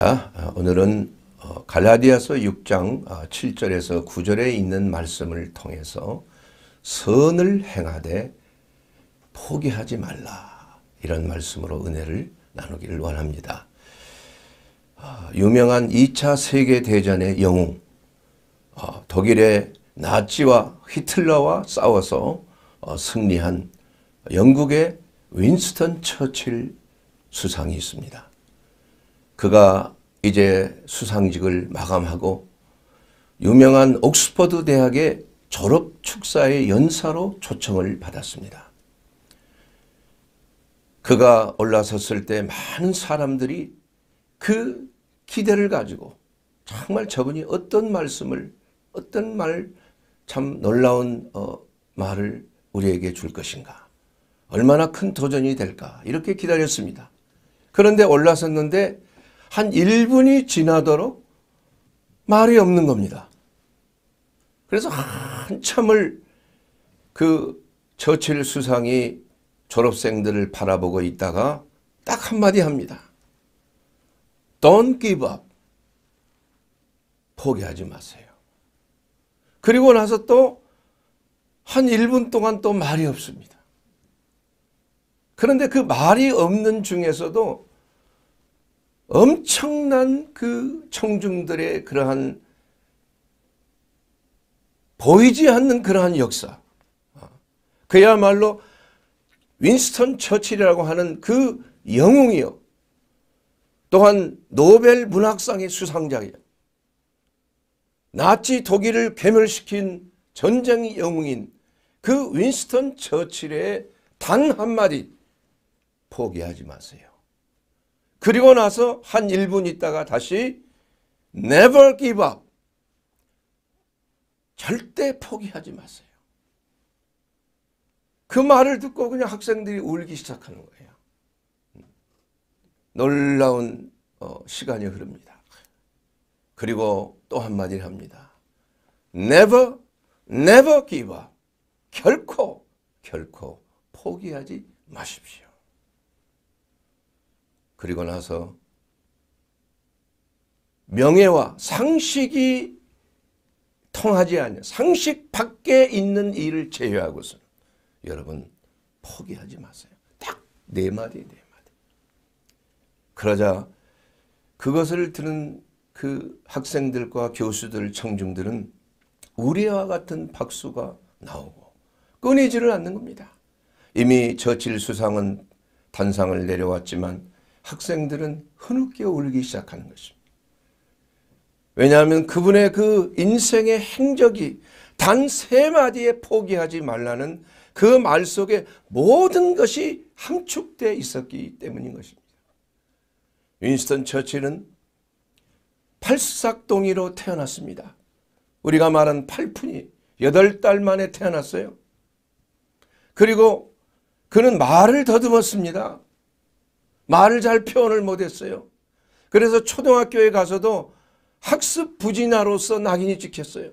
아, 오늘은 어, 갈라디아서 6장 7절에서 아, 9절에 있는 말씀을 통해서 선을 행하되 포기하지 말라 이런 말씀으로 은혜를 나누기를 원합니다. 아, 유명한 2차 세계대전의 영웅 어, 독일의 나치와 히틀러와 싸워서 어, 승리한 영국의 윈스턴 처칠 수상이 있습니다. 그가 이제 수상직을 마감하고 유명한 옥스퍼드 대학의 졸업 축사의 연사로 초청을 받았습니다. 그가 올라섰을 때 많은 사람들이 그 기대를 가지고 정말 저분이 어떤 말씀을 어떤 말 참 놀라운 어, 말을 우리에게 줄 것인가 얼마나 큰 도전이 될까 이렇게 기다렸습니다. 그런데 올라섰는데 한 1분이 지나도록 말이 없는 겁니다. 그래서 한참을 그 저칠 수상이 졸업생들을 바라보고 있다가 딱 한마디 합니다. Don't give up. 포기하지 마세요. 그리고 나서 또 한 1분 동안 또 말이 없습니다. 그런데 그 말이 없는 중에서도 엄청난 그 청중들의 그러한 보이지 않는 그러한 역사 어. 그야말로 윈스턴 처칠이라고 하는 그 영웅이요 또한 노벨 문학상의 수상자이요 나치 독일을 괴멸시킨 전쟁의 영웅인 그 윈스턴 처칠의 단 한마디 포기하지 마세요. 그리고 나서 한 1분 있다가 다시 never give up. 절대 포기하지 마세요. 그 말을 듣고 그냥 학생들이 울기 시작하는 거예요. 놀라운 어, 시간이 흐릅니다. 그리고 또 한마디를 합니다. Never, never give up. 결코, 결코 포기하지 마십시오. 그리고 나서 명예와 상식이 통하지 않냐. 상식 밖에 있는 일을 제외하고서 는 여러분 포기하지 마세요. 딱 네 마디 네 마디. 그러자 그것을 들은 그 학생들과 교수들 청중들은 우리와 같은 박수가 나오고 끊이지를 않는 겁니다. 이미 저질 수상은 단상을 내려왔지만 학생들은 흐느껴 울기 시작하는 것입니다. 왜냐하면 그분의 그 인생의 행적이 단 세 마디에 포기하지 말라는 그 말 속에 모든 것이 함축되 있었기 때문인 것입니다. 윈스턴 처칠은 팔싹동이로 태어났습니다. 우리가 말한 팔푼이 8달 만에 태어났어요. 그리고 그는 말을 더듬었습니다. 말을 잘 표현을 못했어요. 그래서 초등학교에 가서도 학습 부진화로서 낙인이 찍혔어요.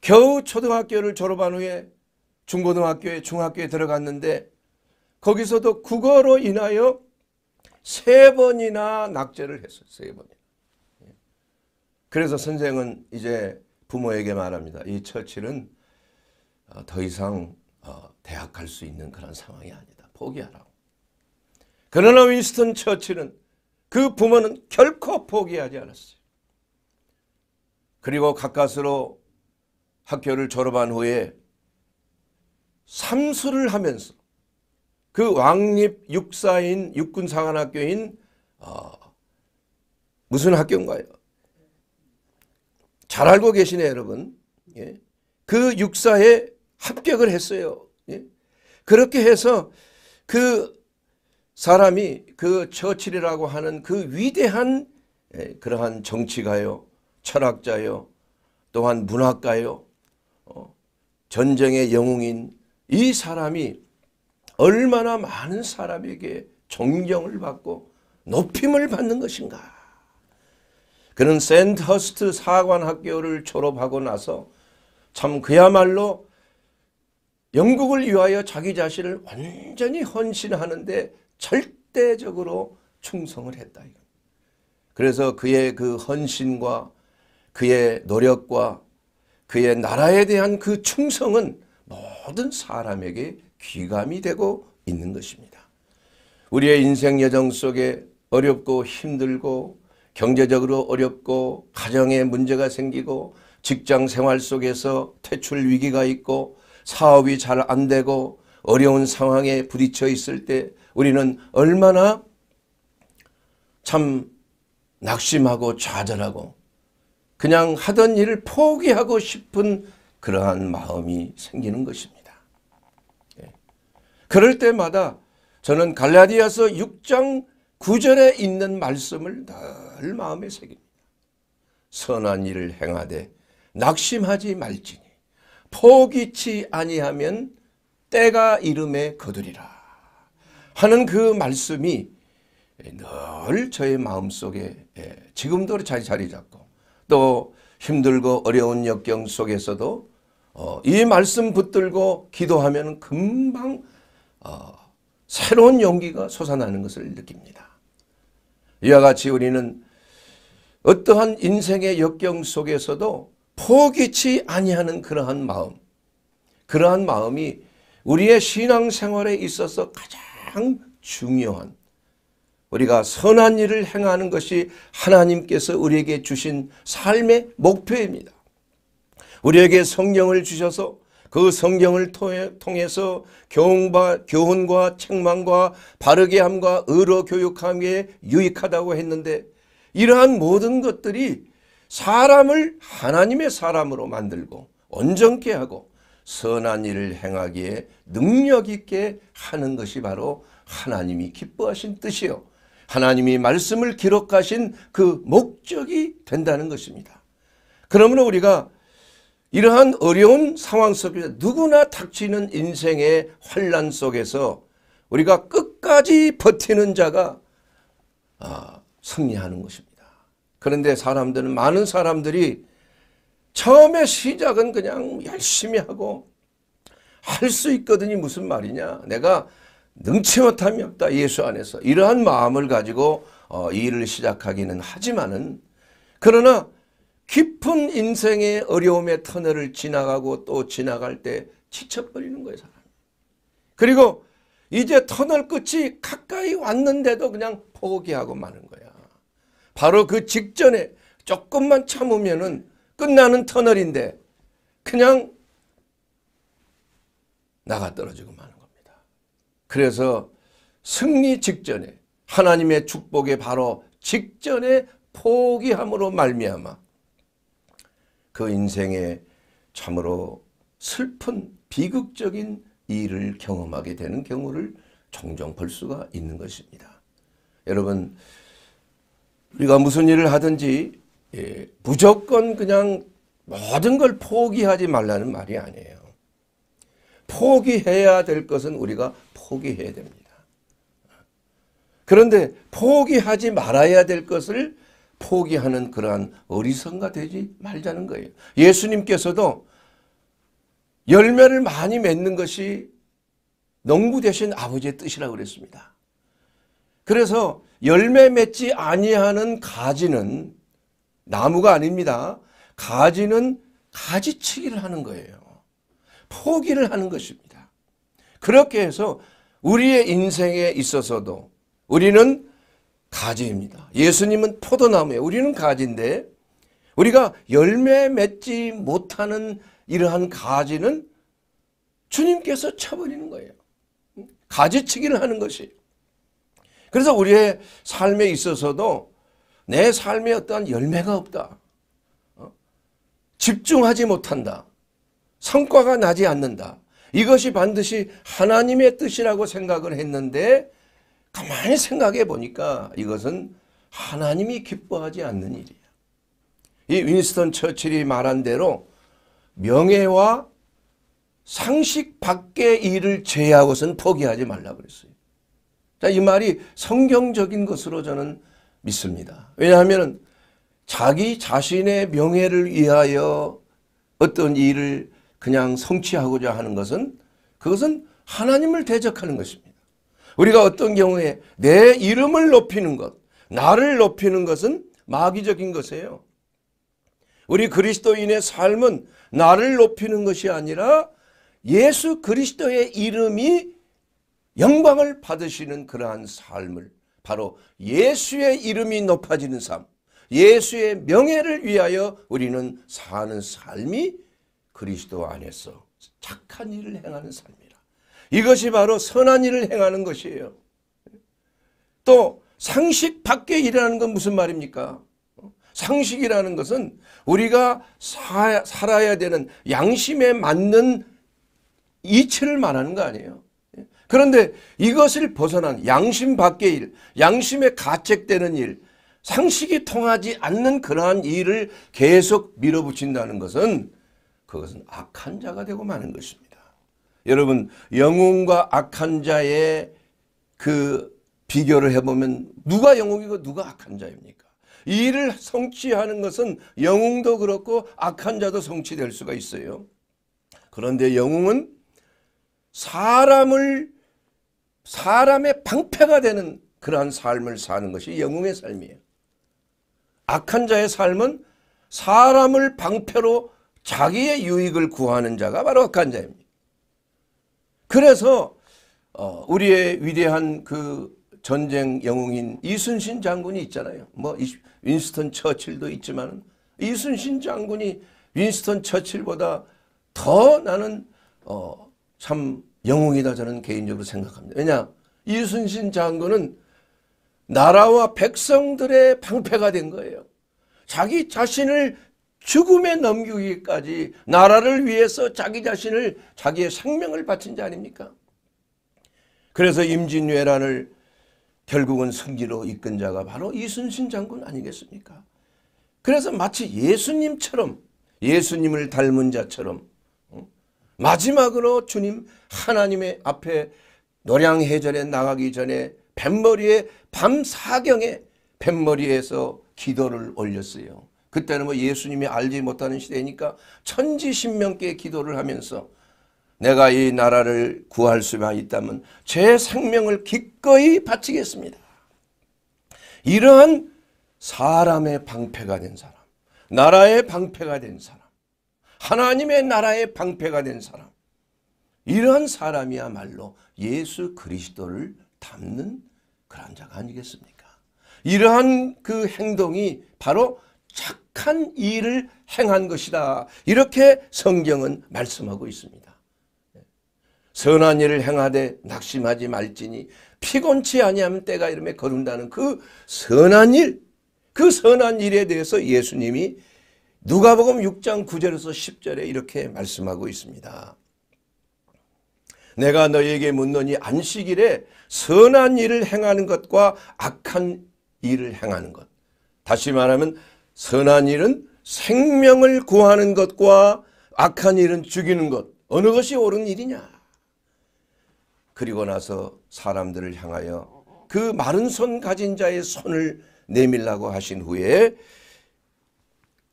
겨우 초등학교를 졸업한 후에 중고등학교에 중학교에 들어갔는데 거기서도 국어로 인하여 세 번이나 낙제를 했어요. 세 번. 그래서 선생은 이제 부모에게 말합니다. 이 처칠은 어, 더 이상 어, 대학 갈 수 있는 그런 상황이 아니다. 포기하라고. 그러나 윈스턴 처칠은 그 부모는 결코 포기하지 않았어요. 그리고 가까스로 학교를 졸업한 후에 삼수를 하면서 그 왕립 육사인 육군상한학교인 어, 무슨 학교인가요? 잘 알고 계시네 여러분. 예. 그 육사에 합격을 했어요. 예. 그렇게 해서 그 사람이 그 처칠이라고 하는 그 위대한 예, 그러한 정치가요, 철학자요, 또한 문학가요, 어, 전쟁의 영웅인 이 사람이 얼마나 많은 사람에게 존경을 받고 높임을 받는 것인가. 그는 샌트허스트 사관학교를 졸업하고 나서 참 그야말로 영국을 위하여 자기 자신을 완전히 헌신하는데 절대적으로 충성을 했다. 그래서 그의 그 헌신과 그의 노력과 그의 나라에 대한 그 충성은 모든 사람에게 귀감이 되고 있는 것입니다. 우리의 인생 여정 속에 어렵고 힘들고 경제적으로 어렵고 가정에 문제가 생기고 직장 생활 속에서 퇴출 위기가 있고 사업이 잘 안 되고 어려운 상황에 부딪혀 있을 때 우리는 얼마나 참 낙심하고 좌절하고 그냥 하던 일을 포기하고 싶은 그러한 마음이 생기는 것입니다. 예. 그럴 때마다 저는 갈라디아서 6장 9절에 있는 말씀을 늘 마음에 새깁니다. 선한 일을 행하되 낙심하지 말지니 포기치 아니하면 때가 이름에 거두리라. 하는 그 말씀이 늘 저의 마음속에 예, 지금도 잘 자리 잡고 또 힘들고 어려운 역경 속에서도 어, 이 말씀 붙들고 기도하면 금방 어, 새로운 용기가 솟아나는 것을 느낍니다. 이와 같이 우리는 어떠한 인생의 역경 속에서도 포기치 아니하는 그러한 마음 그러한 마음이 우리의 신앙생활에 있어서 가장 가장 중요한 우리가 선한 일을 행하는 것이 하나님께서 우리에게 주신 삶의 목표입니다. 우리에게 성경을 주셔서 그 성경을 통해서 교훈과, 책망과 바르게 함과 의로 교육함에 유익하다고 했는데 이러한 모든 것들이 사람을 하나님의 사람으로 만들고 온전케 하고 선한 일을 행하기에 능력 있게 하는 것이 바로 하나님이 기뻐하신 뜻이요. 하나님이 말씀을 기록하신 그 목적이 된다는 것입니다. 그러므로 우리가 이러한 어려운 상황 속에서 누구나 닥치는 인생의 환란 속에서 우리가 끝까지 버티는 자가 아, 승리하는 것입니다. 그런데 사람들은 많은 사람들이 처음에 시작은 그냥 열심히 하고 할 수 있거든요. 무슨 말이냐. 내가 능치 못함이 없다. 예수 안에서. 이러한 마음을 가지고 어, 일을 시작하기는 하지만은 그러나 깊은 인생의 어려움의 터널을 지나가고 또 지나갈 때 지쳐버리는 거예요. 사람. 그리고 이제 터널 끝이 가까이 왔는데도 그냥 포기하고 마는 거야. 바로 그 직전에 조금만 참으면은 끝나는 터널인데 그냥 나가 떨어지고 마는 겁니다. 그래서 승리 직전에 하나님의 축복에 바로 직전에 포기함으로 말미암아 그 인생에 참으로 슬픈 비극적인 일을 경험하게 되는 경우를 종종 볼 수가 있는 것입니다. 여러분 우리가 무슨 일을 하든지 예, 무조건 그냥 모든 걸 포기하지 말라는 말이 아니에요. 포기해야 될 것은 우리가 포기해야 됩니다. 그런데 포기하지 말아야 될 것을 포기하는 그러한 어리석가 되지 말자는 거예요. 예수님께서도 열매를 많이 맺는 것이 농부 대신 아버지의 뜻이라고 그랬습니다. 그래서 열매 맺지 아니하는 가지는 나무가 아닙니다. 가지는 가지치기를 하는 거예요. 포기를 하는 것입니다. 그렇게 해서 우리의 인생에 있어서도 우리는 가지입니다. 예수님은 포도나무예요. 우리는 가지인데 우리가 열매 맺지 못하는 이러한 가지는 주님께서 쳐버리는 거예요. 가지치기를 하는 것이. 그래서 우리의 삶에 있어서도 내 삶에 어떠한 열매가 없다. 어? 집중하지 못한다. 성과가 나지 않는다. 이것이 반드시 하나님의 뜻이라고 생각을 했는데 가만히 생각해 보니까 이것은 하나님이 기뻐하지 않는 일이야. 이 윈스턴 처칠이 말한 대로 명예와 상식 밖의 일을 제외하고선 포기하지 말라 그랬어요. 자, 이 말이 성경적인 것으로 저는 믿습니다. 왜냐하면 자기 자신의 명예를 위하여 어떤 일을 그냥 성취하고자 하는 것은 그것은 하나님을 대적하는 것입니다. 우리가 어떤 경우에 내 이름을 높이는 것, 나를 높이는 것은 마귀적인 것이에요. 우리 그리스도인의 삶은 나를 높이는 것이 아니라 예수 그리스도의 이름이 영광을 받으시는 그러한 삶을 바로 예수의 이름이 높아지는 삶, 예수의 명예를 위하여 우리는 사는 삶이 그리스도 안에서 착한 일을 행하는 삶이라. 이것이 바로 선한 일을 행하는 것이에요. 또 상식 밖에 일하는 건 무슨 말입니까? 상식이라는 것은 우리가 사, 살아야 되는 양심에 맞는 이치를 말하는 거 아니에요. 그런데 이것을 벗어난 양심 밖의 일, 양심에 가책되는 일, 상식이 통하지 않는 그러한 일을 계속 밀어붙인다는 것은 그것은 악한 자가 되고 마는 것입니다. 여러분 영웅과 악한 자의 그 비교를 해보면 누가 영웅이고 누가 악한 자입니까? 이 일을 성취하는 것은 영웅도 그렇고 악한 자도 성취될 수가 있어요. 그런데 영웅은 사람을 사람의 방패가 되는 그러한 삶을 사는 것이 영웅의 삶이에요. 악한 자의 삶은 사람을 방패로 자기의 유익을 구하는 자가 바로 악한 자입니다. 그래서 어, 우리의 위대한 그 전쟁 영웅인 이순신 장군이 있잖아요. 뭐 윈스턴 처칠도 있지만 이순신 장군이 윈스턴 처칠보다 더 나는 어, 참 영웅이다 저는 개인적으로 생각합니다. 왜냐 이순신 장군은 나라와 백성들의 방패가 된 거예요. 자기 자신을 죽음에 넘기기까지 나라를 위해서 자기 자신을 자기의 생명을 바친 자 아닙니까? 그래서 임진왜란을 결국은 승리로 이끈 자가 바로 이순신 장군 아니겠습니까? 그래서 마치 예수님처럼 예수님을 닮은 자처럼 마지막으로 주님 하나님의 앞에 노량해전에 나가기 전에 뱃머리에 밤 사경에 뱃머리에서 기도를 올렸어요. 그때는 뭐 예수님이 알지 못하는 시대니까 천지신명께 기도를 하면서 내가 이 나라를 구할 수만 있다면 제 생명을 기꺼이 바치겠습니다. 이러한 사람의 방패가 된 사람, 나라의 방패가 된 사람, 하나님의 나라의 방패가 된 사람. 이러한 사람이야말로 예수 그리스도를 닮는 그런 자가 아니겠습니까? 이러한 그 행동이 바로 착한 일을 행한 것이다. 이렇게 성경은 말씀하고 있습니다. 선한 일을 행하되 낙심하지 말지니 피곤치 아니하면 때가 이름에 거른다는 그 선한 일, 그 선한 일에 대해서 예수님이 누가복음 6장 9절에서 10절에 이렇게 말씀하고 있습니다. 내가 너에게 묻노니 안식일에 선한 일을 행하는 것과 악한 일을 행하는 것. 다시 말하면 선한 일은 생명을 구하는 것과 악한 일은 죽이는 것. 어느 것이 옳은 일이냐? 그리고 나서 사람들을 향하여 그 마른 손 가진 자의 손을 내밀라고 하신 후에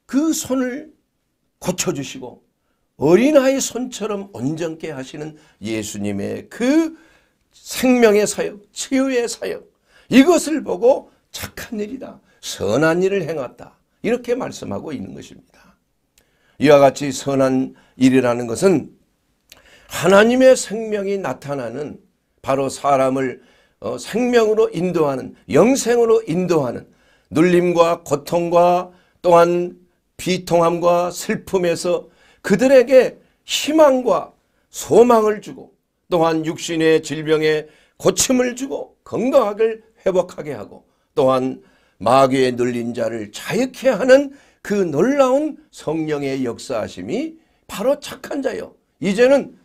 그 손을 고쳐주시고 어린아이 손처럼 온전케 하시는 예수님의 그 생명의 사역, 치유의 사역 이것을 보고 착한 일이다. 선한 일을 행했다. 이렇게 말씀하고 있는 것입니다. 이와 같이 선한 일이라는 것은 하나님의 생명이 나타나는 바로 사람을 어, 생명으로 인도하는 영생으로 인도하는 눌림과 고통과 또한 비통함과 슬픔에서 그들에게 희망과 소망을 주고 또한 육신의 질병에 고침을 주고 건강하게 회복하게 하고 또한 마귀에 눌린 자를 자유케 하는 그 놀라운 성령의 역사하심이 바로 착한 자요. 이제는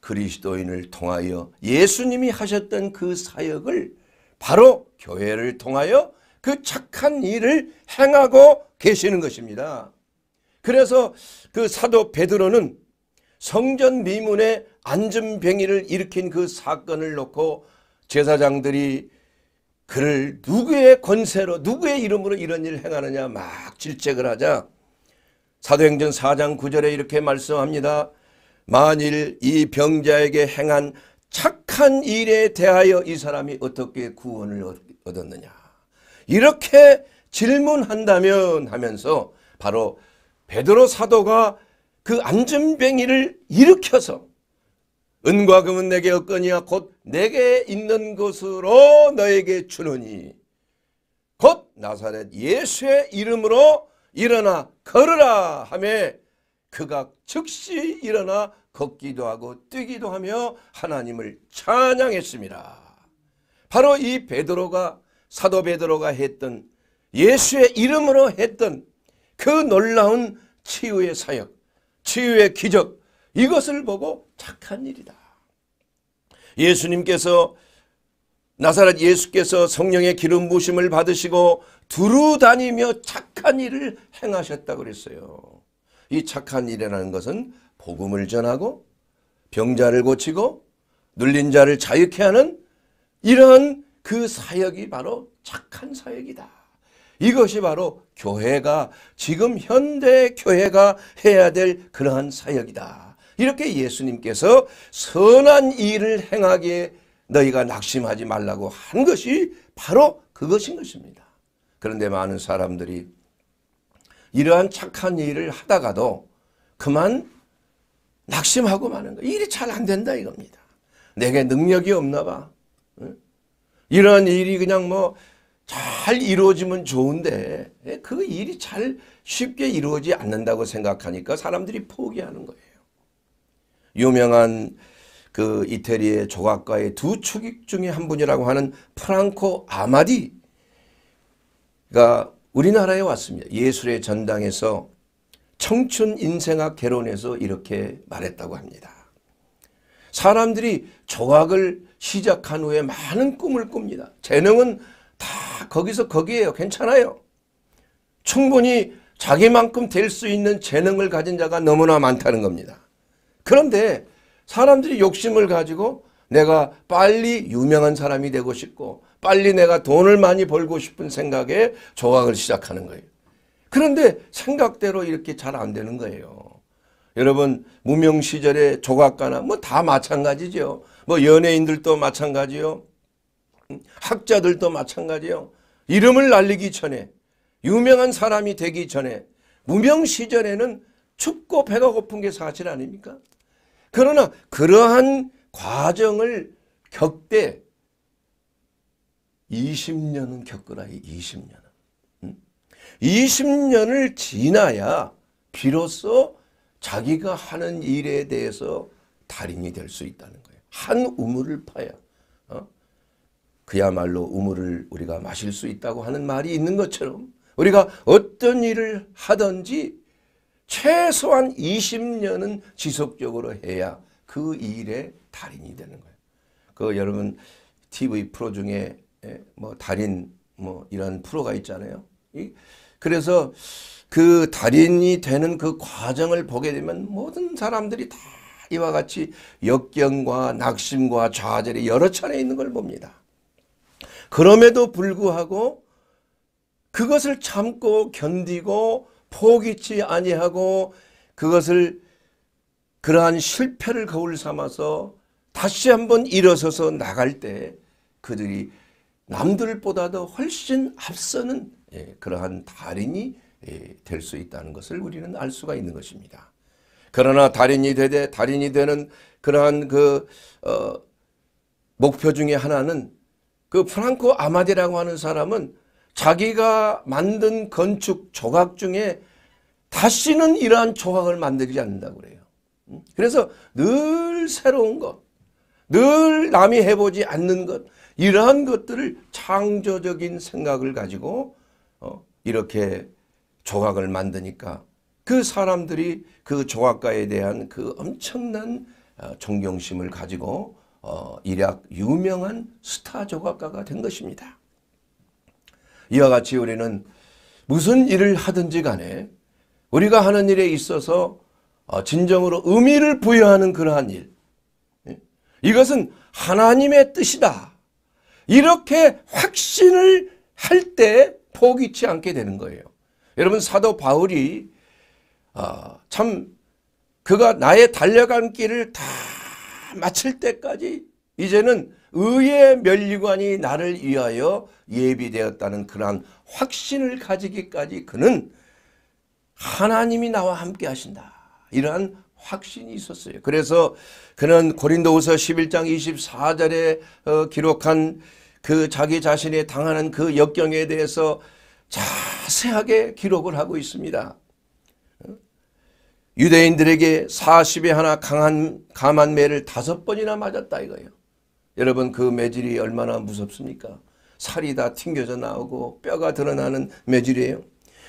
그리스도인을 통하여 예수님이 하셨던 그 사역을 바로 교회를 통하여 그 착한 일을 행하고 계시는 것입니다. 그래서 그 사도 베드로는 성전 미문에 안전병이를 일으킨 그 사건을 놓고 제사장들이 그를 누구의 권세로 누구의 이름으로 이런 일을 행하느냐 막 질책을 하자 사도행전 4장 9절에 이렇게 말씀합니다. 만일 이 병자에게 행한 착한 일에 대하여 이 사람이 어떻게 구원을 얻었느냐. 이렇게 질문한다면 하면서 바로 베드로 사도가 그 안전뱅이를 일으켜서 은과 금은 내게 없거니와 곧 내게 있는 것으로 너에게 주느니 곧 나사렛 예수의 이름으로 일어나 걸으라 하매 그가 즉시 일어나 걷기도 하고 뛰기도 하며 하나님을 찬양했습니다. 바로 이 베드로가 사도 베드로가 했던 예수의 이름으로 했던 그 놀라운 치유의 사역, 치유의 기적 이것을 보고 착한 일이다. 예수님께서 나사렛 예수께서 성령의 기름 부심을 받으시고 두루 다니며 착한 일을 행하셨다 그랬어요. 이 착한 일이라는 것은 복음을 전하고 병자를 고치고 눌린 자를 자유케 하는 이런 그 사역이 바로 착한 사역이다. 이것이 바로 교회가 지금 현대 교회가 해야 될 그러한 사역이다. 이렇게 예수님께서 선한 일을 행하기에 너희가 낙심하지 말라고 한 것이 바로 그것인 것입니다. 그런데 많은 사람들이 이러한 착한 일을 하다가도 그만 낙심하고 마는 거 일이 잘 안 된다 이겁니다. 내게 능력이 없나 봐. 이런 일이 그냥 뭐잘 이루어지면 좋은데 그 일이 잘 쉽게 이루어지지 않는다고 생각하니까 사람들이 포기하는 거예요. 유명한 그 이태리의 조각가의 두 축익 중에 한 분이라고 하는 프랑코 아마디가 우리나라에 왔습니다. 예술의 전당에서 청춘 인생학 개론에서 이렇게 말했다고 합니다. 사람들이 조각을 시작한 후에 많은 꿈을 꿉니다. 재능은 거기서 거기에요. 괜찮아요. 충분히 자기만큼 될 수 있는 재능을 가진 자가 너무나 많다는 겁니다. 그런데 사람들이 욕심을 가지고 내가 빨리 유명한 사람이 되고 싶고 빨리 내가 돈을 많이 벌고 싶은 생각에 조각을 시작하는 거예요. 그런데 생각대로 이렇게 잘 안 되는 거예요. 여러분 무명 시절에 조각가나 뭐 다 마찬가지죠. 뭐 연예인들도 마찬가지요. 학자들도 마찬가지요. 이름을 알리기 전에 유명한 사람이 되기 전에 무명 시절에는 춥고 배가 고픈 게 사실 아닙니까? 그러나 그러한 과정을 겪되 20년은 겪으라 이 20년. 음? 20년을 지나야 비로소 자기가 하는 일에 대해서 달인이 될 수 있다는 거예요. 한 우물을 파야. 그야말로 우물을 우리가 마실 수 있다고 하는 말이 있는 것처럼 우리가 어떤 일을 하든지 최소한 20년은 지속적으로 해야 그 일의 달인이 되는 거예요. 그 여러분 TV 프로 중에 뭐 달인 뭐 이런 프로가 있잖아요. 그래서 그 달인이 되는 그 과정을 보게 되면 모든 사람들이 다 이와 같이 역경과 낙심과 좌절이 여러 차례 있는 걸 봅니다. 그럼에도 불구하고 그것을 참고 견디고 포기치 아니하고 그것을 그러한 실패를 거울 삼아서 다시 한번 일어서서 나갈 때 그들이 남들보다도 훨씬 앞서는 예, 그러한 달인이 예, 될수 있다는 것을 우리는 알 수가 있는 것입니다. 그러나 달인이 되되 달인이 되는 그러한 그 어, 목표 중에 하나는 그 프랑코 아마디라고 하는 사람은 자기가 만든 건축 조각 중에 다시는 이러한 조각을 만들지 않는다고 그래요. 음? 그래서 늘 새로운 것, 늘 남이 해보지 않는 것, 이러한 것들을 창조적인 생각을 가지고 어, 이렇게 조각을 만드니까 그 사람들이 그 조각가에 대한 그 엄청난 어, 존경심을 가지고 어, 이락 유명한 스타 조각가가 된 것입니다. 이와 같이 우리는 무슨 일을 하든지 간에 우리가 하는 일에 있어서 어, 진정으로 의미를 부여하는 그러한 일 예? 이것은 하나님의 뜻이다. 이렇게 확신을 할 때 포기치 않게 되는 거예요. 여러분 사도 바울이 어, 참 그가 나의 달려간 길을 다 마칠 때까지 이제는 의의 면리관이 나를 위하여 예비되었다는 그러한 확신을 가지기까지 그는 하나님이 나와 함께 하신다. 이러한 확신이 있었어요. 그래서 그는 고린도후서 11장 24절에 어, 기록한 그 자기 자신이 당하는 그 역경에 대해서 자세하게 기록을 하고 있습니다. 유대인들에게 40에 하나 강한 감한 매를 다섯 번이나 맞았다 이거예요. 여러분 그 매질이 얼마나 무섭습니까? 살이 다 튕겨져 나오고 뼈가 드러나는 매질이에요.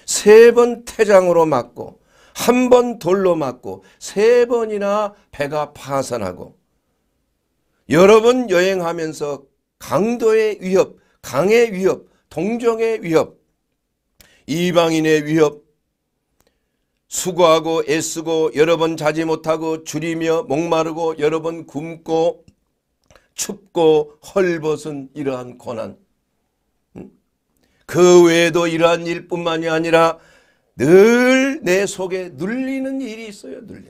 세 번 태장으로 맞고 한 번 돌로 맞고 세 번이나 배가 파산하고 여러 번 여행하면서 강도의 위협, 강의 위협, 동정의 위협, 이방인의 위협, 수고하고 애쓰고 여러 번 자지 못하고 줄이며 목마르고 여러 번 굶고 춥고 헐벗은 이러한 고난 그 외에도 이러한 일뿐만이 아니라 늘 내 속에 눌리는 일이 있어요. 눌린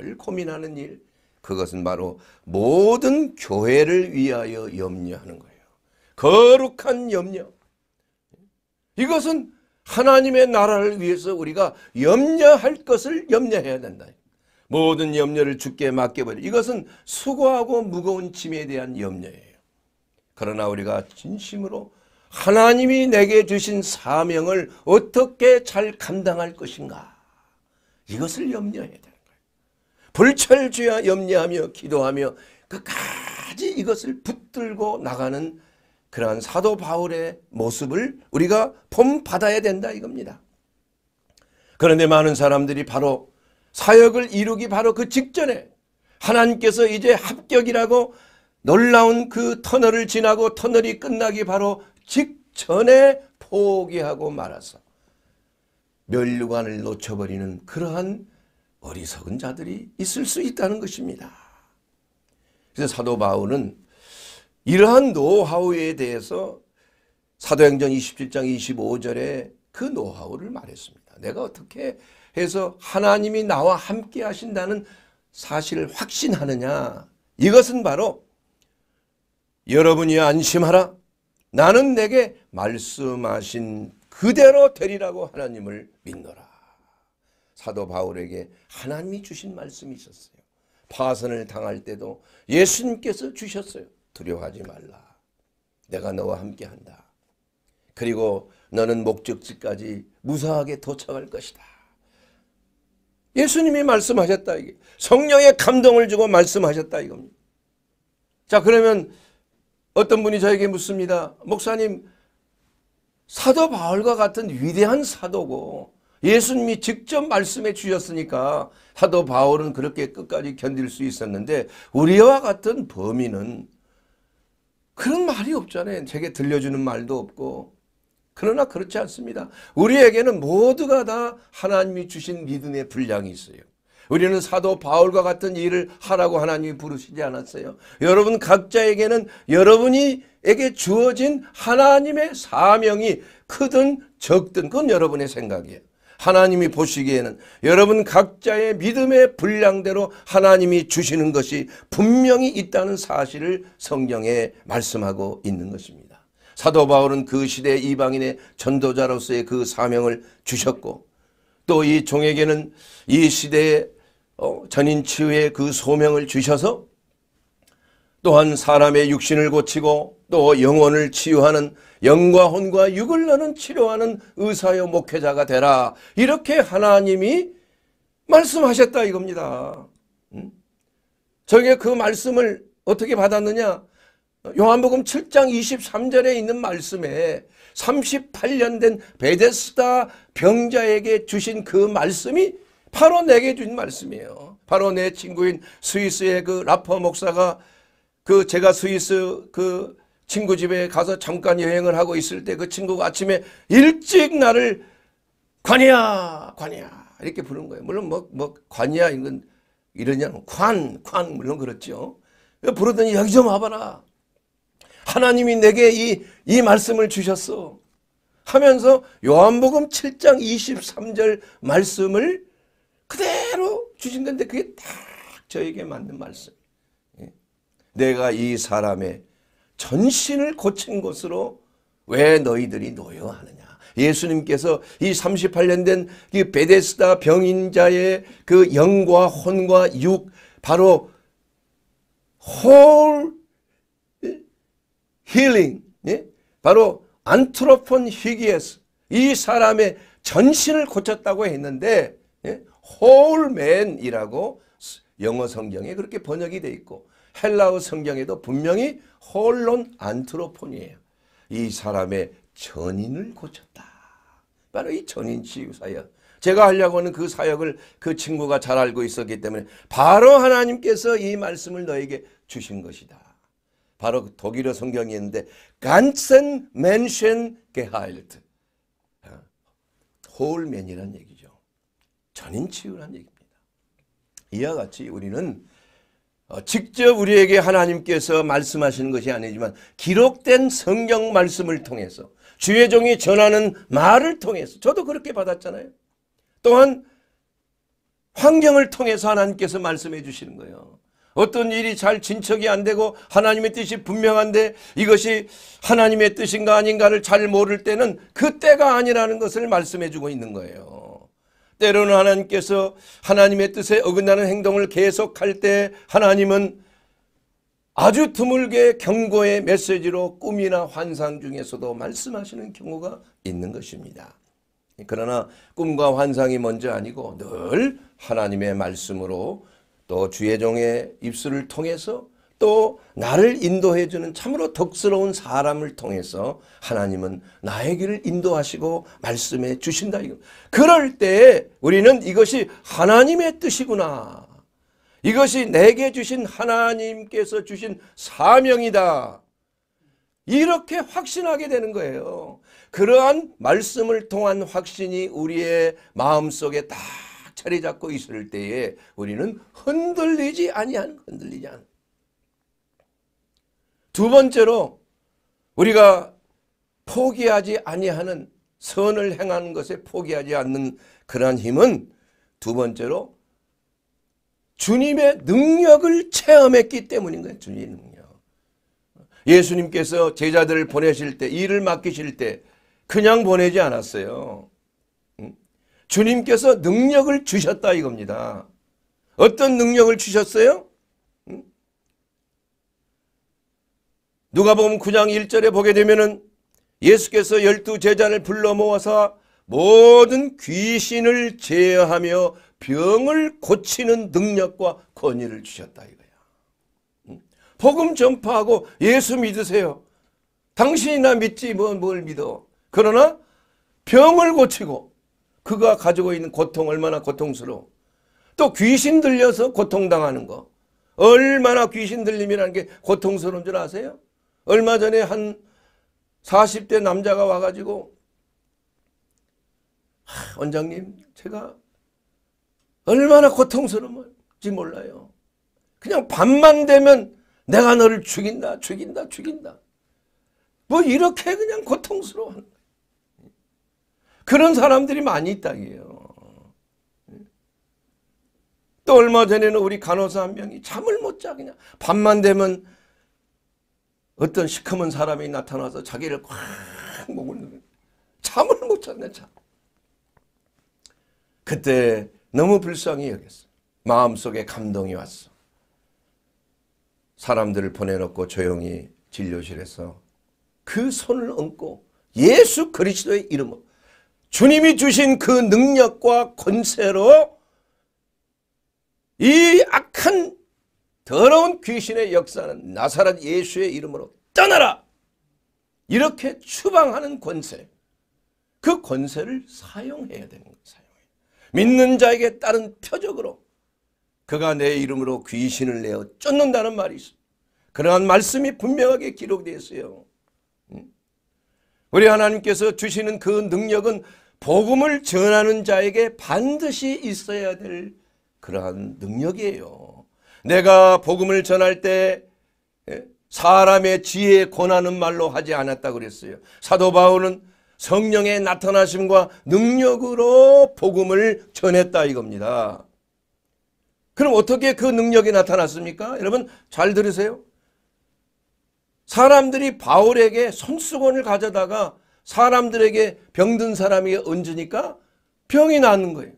늘 고민하는 일. 그것은 바로 모든 교회를 위하여 염려하는 거예요. 거룩한 염려. 이것은 하나님의 나라를 위해서 우리가 염려할 것을 염려해야 된다. 모든 염려를 죽게 맡겨버려. 이것은 수고하고 무거운 짐에 대한 염려예요. 그러나 우리가 진심으로 하나님이 내게 주신 사명을 어떻게 잘 감당할 것인가 이것을 염려해야 되는 거예요. 불철주야 염려하며 기도하며 끝까지 이것을 붙들고 나가는 그러한 사도 바울의 모습을 우리가 본받아야 된다 이겁니다. 그런데 많은 사람들이 바로 사역을 이루기 바로 그 직전에 하나님께서 이제 합격이라고 놀라운 그 터널을 지나고 터널이 끝나기 바로 직전에 포기하고 말아서 멸류관을 놓쳐버리는 그러한 어리석은 자들이 있을 수 있다는 것입니다. 그래서 사도 바울은 이러한 노하우에 대해서 사도행전 27장 25절에 그 노하우를 말했습니다. 내가 어떻게 해서 하나님이 나와 함께 하신다는 사실을 확신하느냐. 이것은 바로 여러분이 안심하라. 나는 내게 말씀하신 그대로 되리라고 하나님을 믿노라. 사도 바울에게 하나님이 주신 말씀이 있었어요. 파선을 당할 때도 예수님께서 주셨어요. 두려워하지 말라. 내가 너와 함께한다. 그리고 너는 목적지까지 무사하게 도착할 것이다. 예수님이 말씀하셨다. 이게. 성령의 감동을 주고 말씀하셨다. 이겁니다. 자, 그러면 어떤 분이 저에게 묻습니다. 목사님, 사도 바울과 같은 위대한 사도고 예수님이 직접 말씀해 주셨으니까 사도 바울은 그렇게 끝까지 견딜 수 있었는데 우리와 같은 범인은 그런 말이 없잖아요. 제게 들려주는 말도 없고. 그러나 그렇지 않습니다. 우리에게는 모두가 다 하나님이 주신 믿음의 분량이 있어요. 우리는 사도 바울과 같은 일을 하라고 하나님이 부르시지 않았어요. 여러분 각자에게는 여러분이에게 주어진 하나님의 사명이 크든 적든 그건 여러분의 생각이에요. 하나님이 보시기에는 여러분 각자의 믿음의 분량대로 하나님이 주시는 것이 분명히 있다는 사실을 성경에 말씀하고 있는 것입니다. 사도 바울은 그 시대 이방인의 전도자로서의 그 사명을 주셨고 또 이 종에게는 이 시대의 어, 전인 치유의 그 소명을 주셔서 또한 사람의 육신을 고치고 또 영혼을 치유하는 영과 혼과 육을 너는 치료하는 의사여 목회자가 되라. 이렇게 하나님이 말씀하셨다 이겁니다. 음? 저게 그 말씀을 어떻게 받았느냐? 요한복음 7장 23절에 있는 말씀에 38년 된 베데스다 병자에게 주신 그 말씀이 바로 내게 준 말씀이에요. 바로 내 친구인 스위스의 그 라퍼 목사가 그 제가 스위스 그 친구 집에 가서 잠깐 여행을 하고 있을 때 그 친구가 아침에 일찍 나를 관이야 관이야 이렇게 부른 거예요. 물론 뭐, 뭐 관이야 이건 이러냐는 관, 관 물론 그렇죠. 부르더니 여기 좀 와봐라. 하나님이 내게 이, 이 말씀을 주셨어. 하면서 요한복음 7장 23절 말씀을 그대로 주신 건데 그게 딱 저에게 맞는 말씀. 예. 내가 이 사람의 전신을 고친 것으로 왜 너희들이 노여하느냐. 예수님께서 이 38년 된이 베데스다 병인자의 그 영과 혼과 육 바로 홀 힐링 예? 바로 안트로폰 히기에스 이 사람의 전신을 고쳤다고 했는데 홀맨이라고 예? 영어 성경에 그렇게 번역이 돼 있고 헬라우 성경에도 분명히 홀론 안트로폰이에요. 이 사람의 전인을 고쳤다. 바로 이 전인 치유 사역. 제가 하려고 하는 그 사역을 그 친구가 잘 알고 있었기 때문에 바로 하나님께서 이 말씀을 너에게 주신 것이다. 바로 그 독일어 성경이 있는데 ganzen m e 홀맨이란 얘기죠. 전인 치유란 얘기입니다. 이와 같이 우리는 어, 직접 우리에게 하나님께서 말씀하시는 것이 아니지만 기록된 성경 말씀을 통해서 주의 종이 전하는 말을 통해서 저도 그렇게 받았잖아요. 또한 환경을 통해서 하나님께서 말씀해 주시는 거예요. 어떤 일이 잘 진척이 안 되고 하나님의 뜻이 분명한데 이것이 하나님의 뜻인가 아닌가를 잘 모를 때는 그때가 아니라는 것을 말씀해 주고 있는 거예요. 때로는 하나님께서 하나님의 뜻에 어긋나는 행동을 계속할 때 하나님은 아주 드물게 경고의 메시지로 꿈이나 환상 중에서도 말씀하시는 경우가 있는 것입니다. 그러나 꿈과 환상이 먼저 아니고 늘 하나님의 말씀으로 또 주의 종의 입술을 통해서 또 나를 인도해주는 참으로 덕스러운 사람을 통해서 하나님은 나의 길을 인도하시고 말씀해 주신다. 그럴 때 우리는 이것이 하나님의 뜻이구나. 이것이 내게 주신 하나님께서 주신 사명이다. 이렇게 확신하게 되는 거예요. 그러한 말씀을 통한 확신이 우리의 마음속에 딱 자리 잡고 있을 때에 우리는 흔들리지 아니한 흔들리지 않두 번째로 우리가 포기하지 아니하는 선을 행하는 것에 포기하지 않는 그러한 힘은 두 번째로 주님의 능력을 체험했기 때문인 거예요. 주님의 능력. 예수님께서 제자들을 보내실 때 일을 맡기실 때 그냥 보내지 않았어요. 주님께서 능력을 주셨다 이겁니다. 어떤 능력을 주셨어요? 누가 보면 9장 1절에 보게 되면은 예수께서 열두 제자를 불러 모아서 모든 귀신을 제어하며 병을 고치는 능력과 권위를 주셨다 이거야. 복음 전파하고 예수 믿으세요. 당신이나 믿지 뭐, 뭘 믿어. 그러나 병을 고치고 그가 가지고 있는 고통 얼마나 고통스러워. 또 귀신 들려서 고통당하는 거. 얼마나 귀신 들림이라는 게 고통스러운 줄 아세요? 얼마 전에 한 40대 남자가 와가지고 하, 원장님 제가 얼마나 고통스러운지 몰라요. 그냥 밤만 되면 내가 너를 죽인다 죽인다 죽인다. 뭐 이렇게 그냥 고통스러운 그런 사람들이 많이 있다고요. 또 얼마 전에는 우리 간호사 한 명이 잠을 못 자 그냥 밤만 되면 어떤 시커먼 사람이 나타나서 자기를 꽉먹을 누르 잠을 못 잤네 잠. 그때 너무 불쌍히 여겼어. 마음속에 감동이 왔어. 사람들을 보내놓고 조용히 진료실에서 그 손을 얹고 예수 그리스도의 이름으로 주님이 주신 그 능력과 권세로 이 악한 더러운 귀신의 역사는 나사렛 예수의 이름으로 떠나라! 이렇게 추방하는 권세 그 권세를 사용해야 되는 거예요. 사용해 믿는 자에게 따른 표적으로 그가 내 이름으로 귀신을 내어 쫓는다는 말이 있어 그러한 말씀이 분명하게 기록되어 있어요. 우리 하나님께서 주시는 그 능력은 복음을 전하는 자에게 반드시 있어야 될 그러한 능력이에요. 내가 복음을 전할 때 예? 사람의 지혜에 권하는 말로 하지 않았다 그랬어요. 사도 바울은 성령의 나타나심과 능력으로 복음을 전했다 이겁니다. 그럼 어떻게 그 능력이 나타났습니까? 여러분 잘 들으세요. 사람들이 바울에게 손수건을 가져다가 사람들에게 병든 사람이 얹으니까 병이 나는 거예요.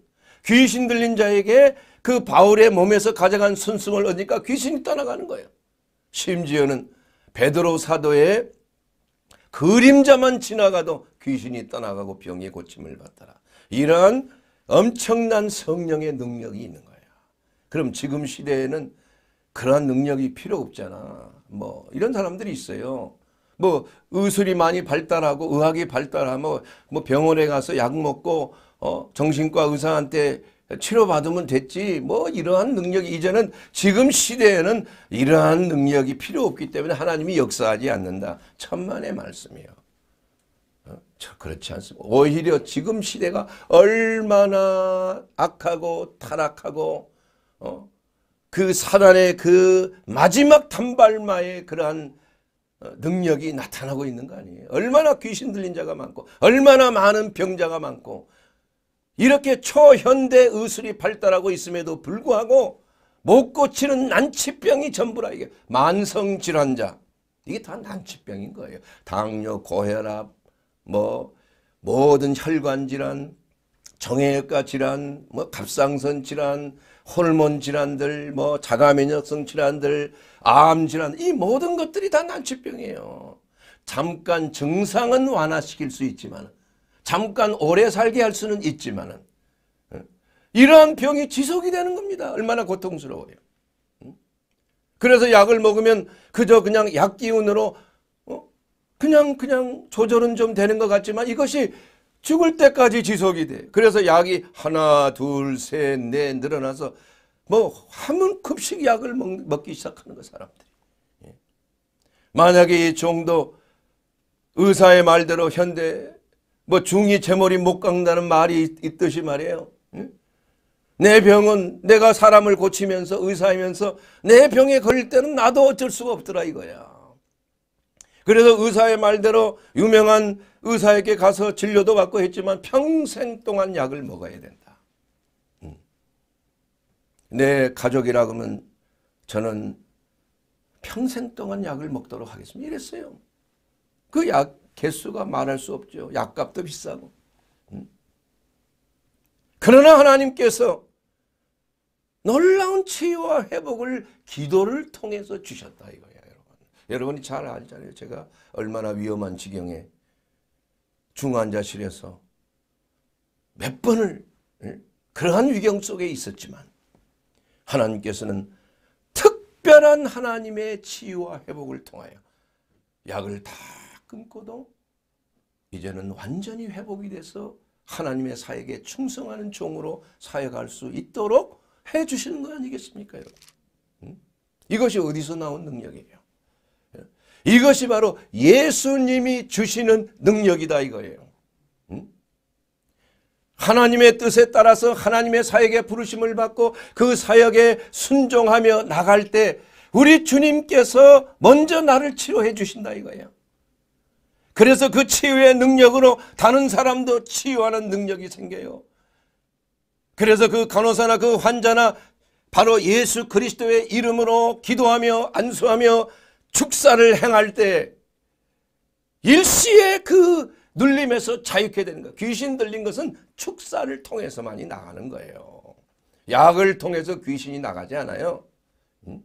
귀신 들린 자에게 그 바울의 몸에서 가져간 순승을 얻으니까 귀신이 떠나가는 거예요. 심지어는 베드로 사도의 그림자만 지나가도 귀신이 떠나가고 병의 고침을 받더라. 이러한 엄청난 성령의 능력이 있는 거야. 그럼 지금 시대에는 그러한 능력이 필요 없잖아. 뭐 이런 사람들이 있어요. 뭐 의술이 많이 발달하고 의학이 발달하면 뭐 병원에 가서 약 먹고 어 정신과 의사한테 치료받으면 됐지 뭐 이러한 능력이 이제는 지금 시대에는 이러한 능력이 필요 없기 때문에 하나님이 역사하지 않는다. 천만의 말씀이요. 어? 그렇지 않습니다. 오히려 지금 시대가 얼마나 악하고 타락하고 어? 그 사단의 그 마지막 단발마의 그러한 어, 능력이 나타나고 있는 거 아니에요. 얼마나 귀신 들린 자가 많고 얼마나 많은 병자가 많고 이렇게 초현대 의술이 발달하고 있음에도 불구하고 못 고치는 난치병이 전부라 이게 만성 질환자 이게 다 난치병인 거예요. 당뇨, 고혈압, 뭐 모든 혈관 질환, 정형외과 질환, 뭐 갑상선 질환, 호르몬 질환들, 뭐 자가면역성 질환들, 암 질환 이 모든 것들이 다 난치병이에요. 잠깐 증상은 완화시킬 수 있지만 잠깐 오래 살게 할 수는 있지만 예? 이러한 병이 지속이 되는 겁니다. 얼마나 고통스러워요. 음? 그래서 약을 먹으면 그저 그냥 약 기운으로 어? 그냥 그냥 조절은 좀 되는 것 같지만 이것이 죽을 때까지 지속이 돼. 그래서 약이 하나 둘셋넷 늘어나서 뭐 한문급씩 약을 먹, 기 시작하는 거 사람들이. 예? 만약에 이 정도 의사의 말대로 현대 뭐 중이 제 머리 못 깎는다는 말이 있듯이 말이에요. 내 병은 내가 사람을 고치면서 의사이면서 내 병에 걸릴 때는 나도 어쩔 수가 없더라 이거야. 그래서 의사의 말대로 유명한 의사에게 가서 진료도 받고 했지만 평생 동안 약을 먹어야 된다. 내 가족이라 그러면 저는 평생 동안 약을 먹도록 하겠습니다. 이랬어요. 그약 개수가 많을 수 없죠. 약값도 비싸고. 그러나 하나님께서 놀라운 치유와 회복을 기도를 통해서 주셨다 이거예요. 여러분. 여러분이 잘 알잖아요. 제가 얼마나 위험한 지경에 중환자실에서 몇 번을 그러한 위경 속에 있었지만 하나님께서는 특별한 하나님의 치유와 회복을 통하여 약을 다 끊고도 이제는 완전히 회복이 돼서 하나님의 사역에 충성하는 종으로 사역할 수 있도록 해 주시는 거 아니겠습니까? 여러분? 이것이 어디서 나온 능력이에요? 이것이 바로 예수님이 주시는 능력이다 이거예요. 하나님의 뜻에 따라서 하나님의 사역에 부르심을 받고 그 사역에 순종하며 나갈 때 우리 주님께서 먼저 나를 치료해 주신다 이거예요. 그래서 그 치유의 능력으로 다른 사람도 치유하는 능력이 생겨요. 그래서 그 간호사나 그 환자나 바로 예수 그리스도의 이름으로 기도하며 안수하며 축사를 행할 때 일시에 그 눌림에서 자유케 되는 거 귀신 들린 것은 축사를 통해서만이 나가는 거예요. 약을 통해서 귀신이 나가지 않아요. 음?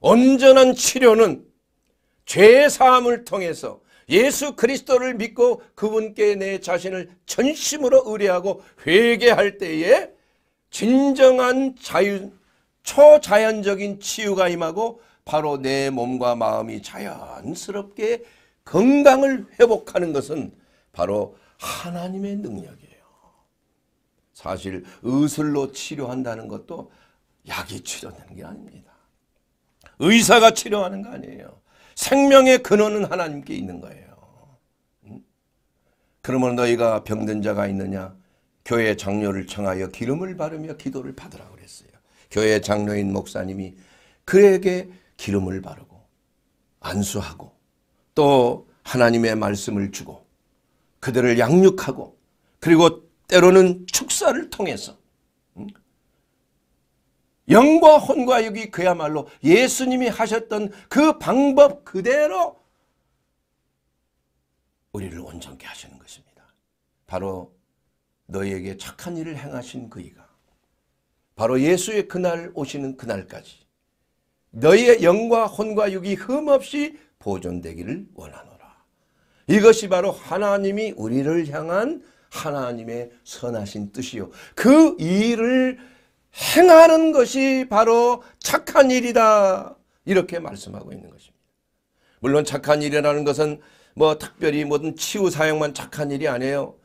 온전한 치료는 죄 사함을 통해서 예수 그리스도를 믿고 그분께 내 자신을 전심으로 의뢰하고 회개할 때에 진정한 자유, 초자연적인 치유가 임하고 바로 내 몸과 마음이 자연스럽게 건강을 회복하는 것은 바로 하나님의 능력이에요. 사실 의술로 치료한다는 것도 약이 치료되는 게 아닙니다. 의사가 치료하는 거 아니에요. 생명의 근원은 하나님께 있는 거예요. 그러면 너희가 병든 자가 있느냐? 교회 장로를 청하여 기름을 바르며 기도를 받으라 그랬어요. 교회 장로인 목사님이 그에게 기름을 바르고 안수하고 또 하나님의 말씀을 주고 그들을 양육하고 그리고 때로는 축사를 통해서 영과 혼과 육이 그야말로 예수님이 하셨던 그 방법 그대로 우리를 온전케 하시는 것입니다. 바로 너희에게 착한 일을 행하신 그이가 바로 예수의 그날 오시는 그날까지 너희의 영과 혼과 육이 흠없이 보존되기를 원하노라. 이것이 바로 하나님이 우리를 향한 하나님의 선하신 뜻이요. 그 일을 행하는 것이 바로 착한 일이다. 이렇게 말씀하고 있는 것입니다. 물론 착한 일이라는 것은 뭐 특별히 모든 치유 사역만 착한 일이 아니에요.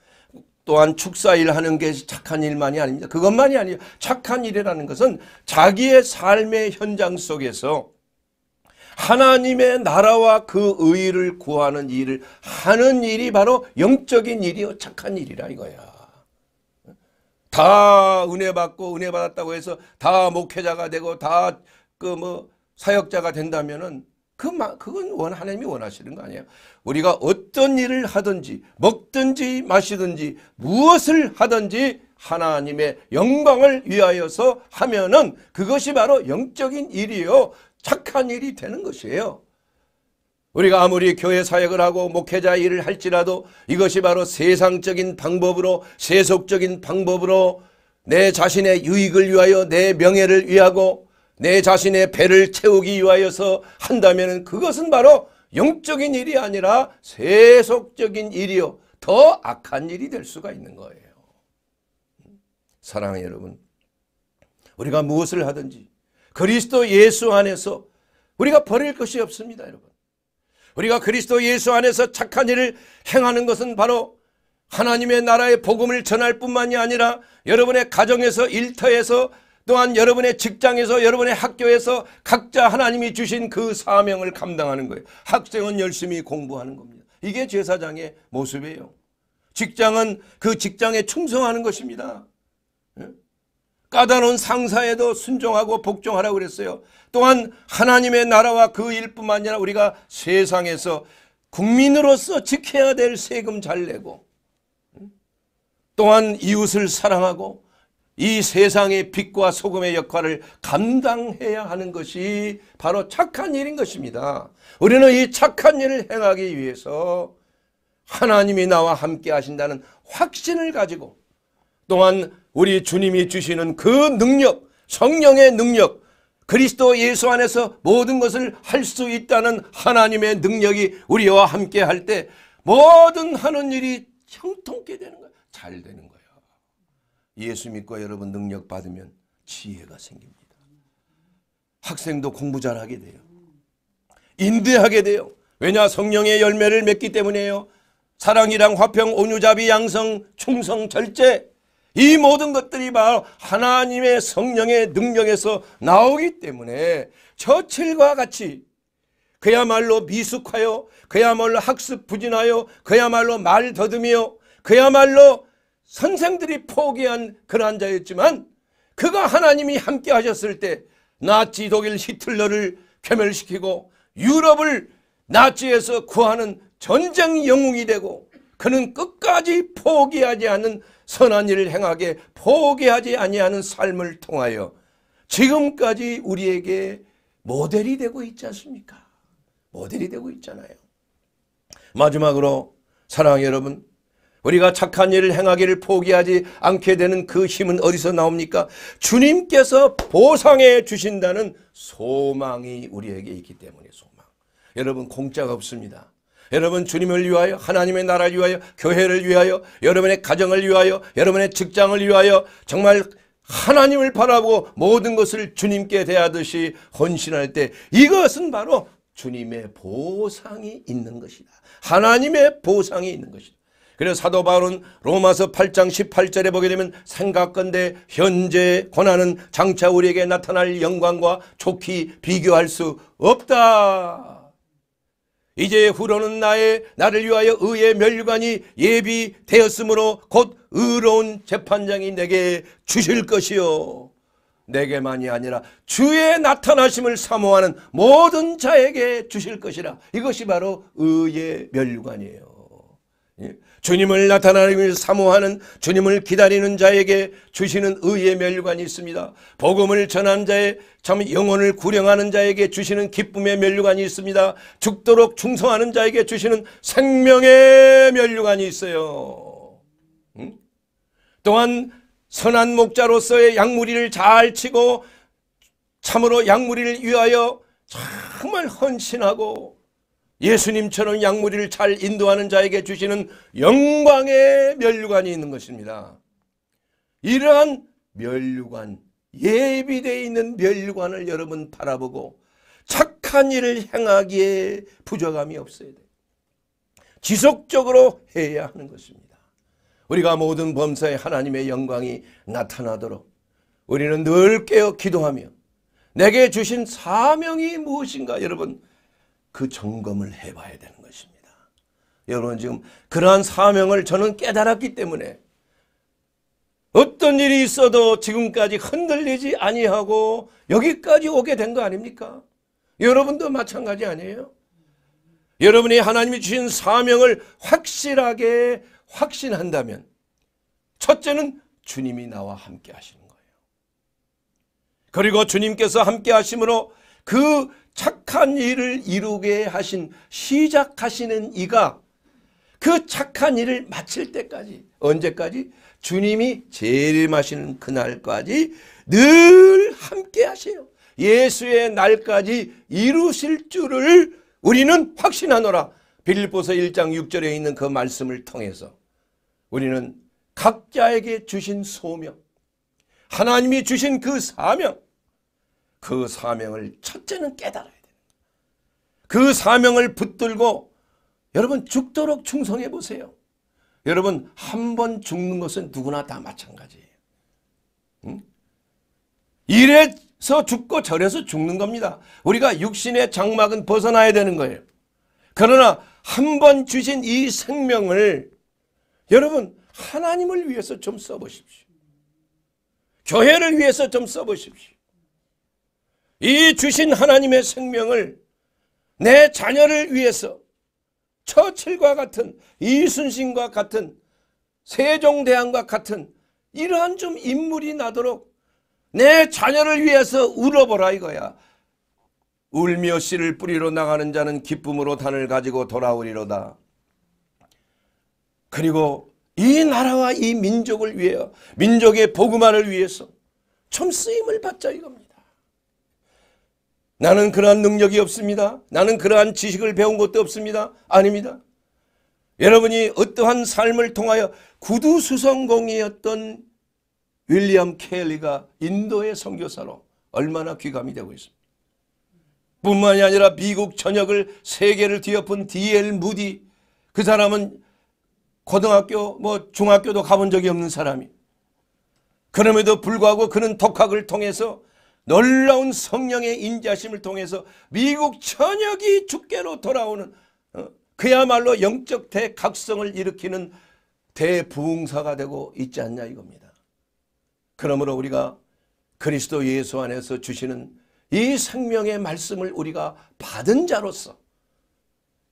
또한 축사일 하는 게 착한 일만이 아닙니다. 그것만이 아니에요. 착한 일이라는 것은 자기의 삶의 현장 속에서 하나님의 나라와 그 의의를 구하는 일을 하는 일이 바로 영적인 일이요 착한 일이라 이거야. 다 은혜 받고 은혜 받았다고 해서 다 목회자가 되고 다 그 뭐 사역자가 된다면은 그 그건 원 하나님이 원하시는 거 아니에요. 우리가 어떤 일을 하든지 먹든지 마시든지 무엇을 하든지 하나님의 영광을 위하여서 하면은 그것이 바로 영적인 일이요 착한 일이 되는 것이에요. 우리가 아무리 교회 사역을 하고 목회자 일을 할지라도 이것이 바로 세상적인 방법으로 세속적인 방법으로 내 자신의 유익을 위하여 내 명예를 위하고 내 자신의 배를 채우기 위하여서 한다면 그것은 바로 영적인 일이 아니라 세속적인 일이요. 더 악한 일이 될 수가 있는 거예요. 사랑하는 여러분 우리가 무엇을 하든지 그리스도 예수 안에서 우리가 버릴 것이 없습니다. 여러분. 우리가 그리스도 예수 안에서 착한 일을 행하는 것은 바로 하나님의 나라의 복음을 전할 뿐만이 아니라 여러분의 가정에서 일터에서 또한 여러분의 직장에서 여러분의 학교에서 각자 하나님이 주신 그 사명을 감당하는 거예요. 학생은 열심히 공부하는 겁니다. 이게 제사장의 모습이에요. 직장은 그 직장에 충성하는 것입니다. 예? 까다로운 상사에도 순종하고 복종하라고 그랬어요. 또한 하나님의 나라와 그 일뿐만 아니라 우리가 세상에서 국민으로서 지켜야 될 세금 잘 내고 또한 이웃을 사랑하고 이 세상의 빛과 소금의 역할을 감당해야 하는 것이 바로 착한 일인 것입니다. 우리는 이 착한 일을 행하기 위해서 하나님이 나와 함께 하신다는 확신을 가지고 또한 우리 주님이 주시는 그 능력, 성령의 능력, 그리스도 예수 안에서 모든 것을 할 수 있다는 하나님의 능력이 우리와 함께 할 때 모든 하는 일이 형통게 되는 거야. 잘 되는 거야. 예수 믿고 여러분 능력 받으면 지혜가 생깁니다. 학생도 공부 잘하게 돼요. 인대하게 돼요. 왜냐 성령의 열매를 맺기 때문에요. 사랑이랑 화평, 온유자비, 양성, 충성, 절제 이 모든 것들이 바로 하나님의 성령의 능력에서 나오기 때문에 처칠과 같이 그야말로 미숙하여 그야말로 학습 부진하여 그야말로 말 더듬이여 그야말로 선생들이 포기한 그런 자였지만 그가 하나님이 함께 하셨을 때 나치 독일 히틀러를 괴멸시키고 유럽을 나치에서 구하는 전쟁 영웅이 되고 그는 끝까지 포기하지 않는 선한 일을 행하게 포기하지 아니하는 삶을 통하여 지금까지 우리에게 모델이 되고 있지 않습니까? 모델이 되고 있잖아요. 마지막으로 사랑하 여러분 우리가 착한 일을 행하기를 포기하지 않게 되는 그 힘은 어디서 나옵니까? 주님께서 보상해 주신다는 소망이 우리에게 있기 때문에 소망. 여러분 공짜가 없습니다. 여러분 주님을 위하여 하나님의 나라를 위하여 교회를 위하여 여러분의 가정을 위하여 여러분의 직장을 위하여 정말 하나님을 바라보고 모든 것을 주님께 대하듯이 헌신할 때 이것은 바로 주님의 보상이 있는 것이다. 하나님의 보상이 있는 것이다. 그래서 사도 바울은 로마서 8장 18절에 보게 되면 생각건대 현재 권한은 장차 우리에게 나타날 영광과 좋게 비교할 수 없다. 이제 후로는 나의 나를 위하여 의의 멸관이 예비되었으므로 곧 의로운 재판장이 내게 주실 것이요 내게만이 아니라 주의 나타나심을 사모하는 모든 자에게 주실 것이라 이것이 바로 의의 멸관이에요 주님을 나타나기를 사모하는 주님을 기다리는 자에게 주시는 의의 면류관이 있습니다. 복음을 전한 자의 참 영혼을 구령하는 자에게 주시는 기쁨의 면류관이 있습니다. 죽도록 충성하는 자에게 주시는 생명의 면류관이 있어요. 응? 또한 선한 목자로서의 양무리를 잘 치고 참으로 양무리를 위하여 정말 헌신하고 예수님처럼 양무리를 잘 인도하는 자에게 주시는 영광의 면류관이 있는 것입니다. 이러한 면류관, 예비되어 있는 면류관을 여러분 바라보고 착한 일을 행하기에 부족함이 없어야 돼 지속적으로 해야 하는 것입니다. 우리가 모든 범사에 하나님의 영광이 나타나도록 우리는 늘 깨어 기도하며 내게 주신 사명이 무엇인가 여러분 그 점검을 해봐야 되는 것입니다. 여러분 지금 그러한 사명을 저는 깨달았기 때문에 어떤 일이 있어도 지금까지 흔들리지 아니하고 여기까지 오게 된 거 아닙니까? 여러분도 마찬가지 아니에요? 여러분이 하나님이 주신 사명을 확실하게 확신한다면 첫째는 주님이 나와 함께 하시는 거예요. 그리고 주님께서 함께 하심으로 그 착한 일을 이루게 하신 시작하시는 이가 그 착한 일을 마칠 때까지 언제까지 주님이 제일 마시는 그날까지 늘 함께 하세요. 예수의 날까지 이루실 줄을 우리는 확신하노라. 빌립보서 1장 6절에 있는 그 말씀을 통해서 우리는 각자에게 주신 소명 하나님이 주신 그 사명 그 사명을 첫째는 깨달아야 돼요. 그 사명을 붙들고 여러분 죽도록 충성해 보세요. 여러분 한 번 죽는 것은 누구나 다 마찬가지예요. 응? 이래서 죽고 저래서 죽는 겁니다. 우리가 육신의 장막은 벗어나야 되는 거예요. 그러나 한 번 주신 이 생명을 여러분 하나님을 위해서 좀 써보십시오. 교회를 위해서 좀 써보십시오. 이 주신 하나님의 생명을 내 자녀를 위해서 처칠과 같은 이순신과 같은 세종대왕과 같은 이러한 좀 인물이 나도록 내 자녀를 위해서 울어보라 이거야. 울며 씨를 뿌리러 나가는 자는 기쁨으로 단을 가지고 돌아오리로다. 그리고 이 나라와 이 민족을 위해 민족의 복음화를 위해서 좀 쓰임을 받자 이겁니다. 나는 그러한 능력이 없습니다. 나는 그러한 지식을 배운 것도 없습니다. 아닙니다. 여러분이 어떠한 삶을 통하여 구두수성공이었던 윌리엄 켈리가 인도의 선교사로 얼마나 귀감이 되고 있습니다. 뿐만이 아니라 미국 전역을 세계를 뒤엎은 D.L. 무디 그 사람은 고등학교 뭐 중학교도 가본 적이 없는 사람이 그럼에도 불구하고 그는 독학을 통해서 놀라운 성령의 인자심을 통해서 미국 전역이 주께로 돌아오는 어, 그야말로 영적 대각성을 일으키는 대부흥사가 되고 있지 않냐 이겁니다. 그러므로 우리가 그리스도 예수 안에서 주시는 이 생명의 말씀을 우리가 받은 자로서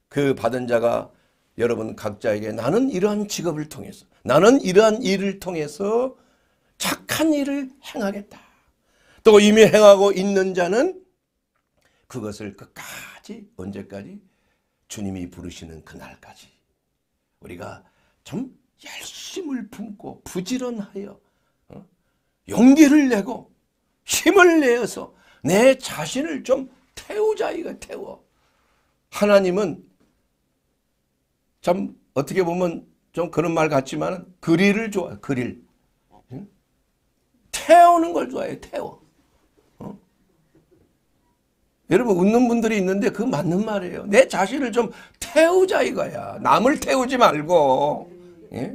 그 받은 자가 여러분 각자에게 나는 이러한 직업을 통해서 나는 이러한 일을 통해서 착한 일을 행하겠다. 또 이미 행하고 있는 자는 그것을 끝까지 언제까지 주님이 부르시는 그날까지 우리가 참 열심을 품고 부지런하여 어? 용기를 내고 힘을 내어서 내 자신을 좀 태우자 이거 태워 하나님은 참 어떻게 보면 좀 그런 말 같지만 그릴을 좋아 그릴 태우는 걸 좋아해 태워 여러분 웃는 분들이 있는데 그 맞는 말이에요. 내 자신을 좀 태우자 이거야. 남을 태우지 말고 예?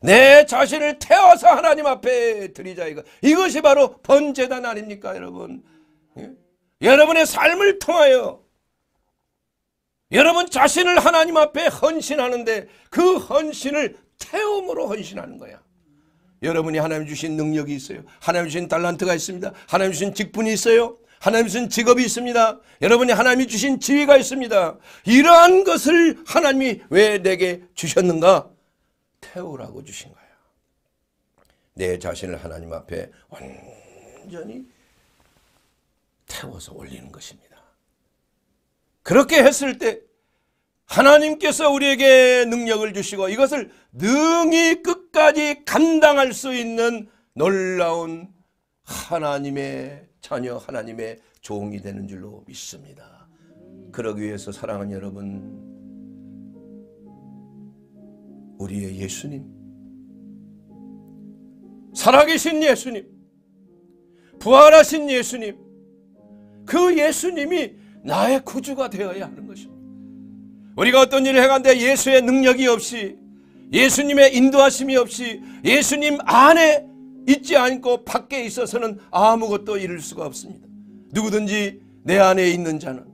내 자신을 태워서 하나님 앞에 드리자 이거. 이것이 바로 번제단 아닙니까 여러분. 예? 여러분의 삶을 통하여 여러분 자신을 하나님 앞에 헌신하는데 그 헌신을 태움으로 헌신하는 거야. 여러분이 하나님 주신 능력이 있어요. 하나님 주신 달란트가 있습니다. 하나님 주신 직분이 있어요. 하나님 주신 직업이 있습니다. 여러분이 하나님이 주신 지위가 있습니다. 이러한 것을 하나님이 왜 내게 주셨는가? 태우라고 주신 거예요. 내 자신을 하나님 앞에 완전히 태워서 올리는 것입니다. 그렇게 했을 때 하나님께서 우리에게 능력을 주시고 이것을 능히 끝까지 감당할 수 있는 놀라운 하나님의 자녀 하나님의 종이 되는 줄로 믿습니다. 그러기 위해서 사랑하는 여러분 우리의 예수님 살아계신 예수님 부활하신 예수님 그 예수님이 나의 구주가 되어야 하는 것입니다. 우리가 어떤 일을 행한데 예수의 능력이 없이 예수님의 인도하심이 없이 예수님 안에 있지 않고 밖에 있어서는 아무것도 이룰 수가 없습니다. 누구든지 내 안에 있는 자는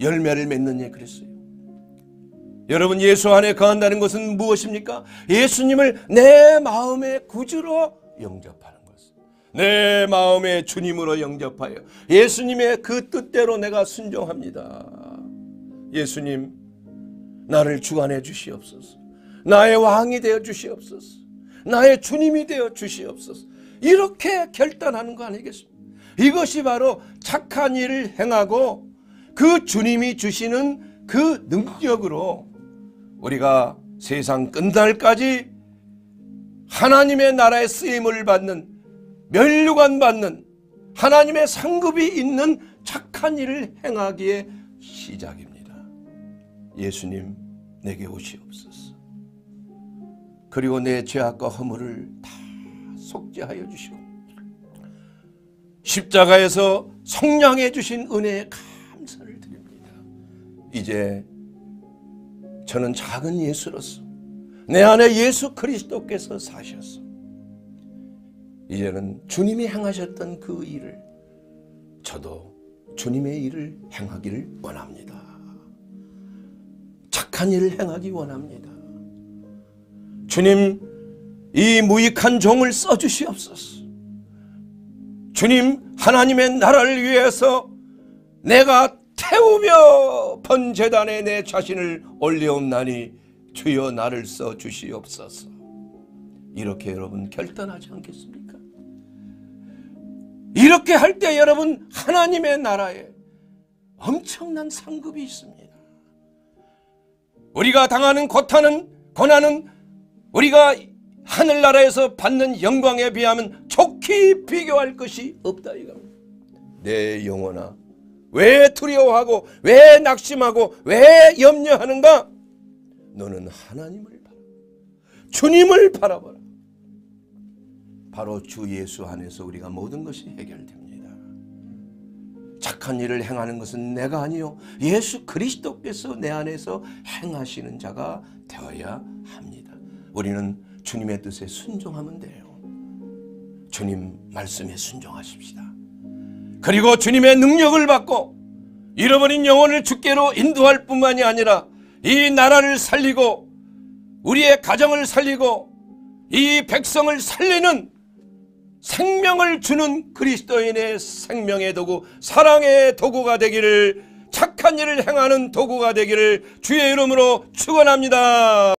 열매를 맺느냐 그랬어요. 여러분 예수 안에 거한다는 것은 무엇입니까? 예수님을 내 마음의 구주로 영접하는 것내 마음의 주님으로 영접하여 예수님의 그 뜻대로 내가 순종합니다. 예수님 나를 주관해 주시옵소서. 나의 왕이 되어 주시옵소서. 나의 주님이 되어 주시옵소서. 이렇게 결단하는 거 아니겠습니까? 이것이 바로 착한 일을 행하고 그 주님이 주시는 그 능력으로 우리가 세상 끝날까지 하나님의 나라에 쓰임을 받는 멸류관 받는 하나님의 상급이 있는 착한 일을 행하기에 시작입니다. 예수님 내게 오시옵소서. 그리고 내 죄악과 허물을 다 속죄하여 주시고 십자가에서 성량해 주신 은혜에 감사를 드립니다. 이제 저는 작은 예수로서 내 안에 예수 그리스도께서 사셔서 이제는 주님이 행하셨던 그 일을 저도 주님의 일을 행하기를 원합니다. 착한 일을 행하기 원합니다. 주님 이 무익한 종을 써주시옵소서. 주님 하나님의 나라를 위해서 내가 태우며 번제단에 내 자신을 올려옵나니 주여 나를 써주시옵소서. 이렇게 여러분 결단하지 않겠습니까? 이렇게 할 때 여러분 하나님의 나라에 엄청난 상급이 있습니다. 우리가 당하는 고탄은 고난은 우리가 하늘나라에서 받는 영광에 비하면 좋게 비교할 것이 없다 이겁내 영혼아 왜 두려워하고 왜 낙심하고 왜 염려하는가? 너는 하나님을 바라. 주님을 바라봐라. 바로 주 예수 안에서 우리가 모든 것이 해결됩니다. 착한 일을 행하는 것은 내가 아니요 예수 그리스도께서 내 안에서 행하시는 자가 되어야 합니다. 우리는 주님의 뜻에 순종하면 돼요. 주님 말씀에 순종하십시다. 그리고 주님의 능력을 받고 잃어버린 영혼을 주께로 인도할 뿐만이 아니라 이 나라를 살리고 우리의 가정을 살리고 이 백성을 살리는 생명을 주는 그리스도인의 생명의 도구, 사랑의 도구가 되기를 착한 일을 행하는 도구가 되기를 주의 이름으로 축원합니다.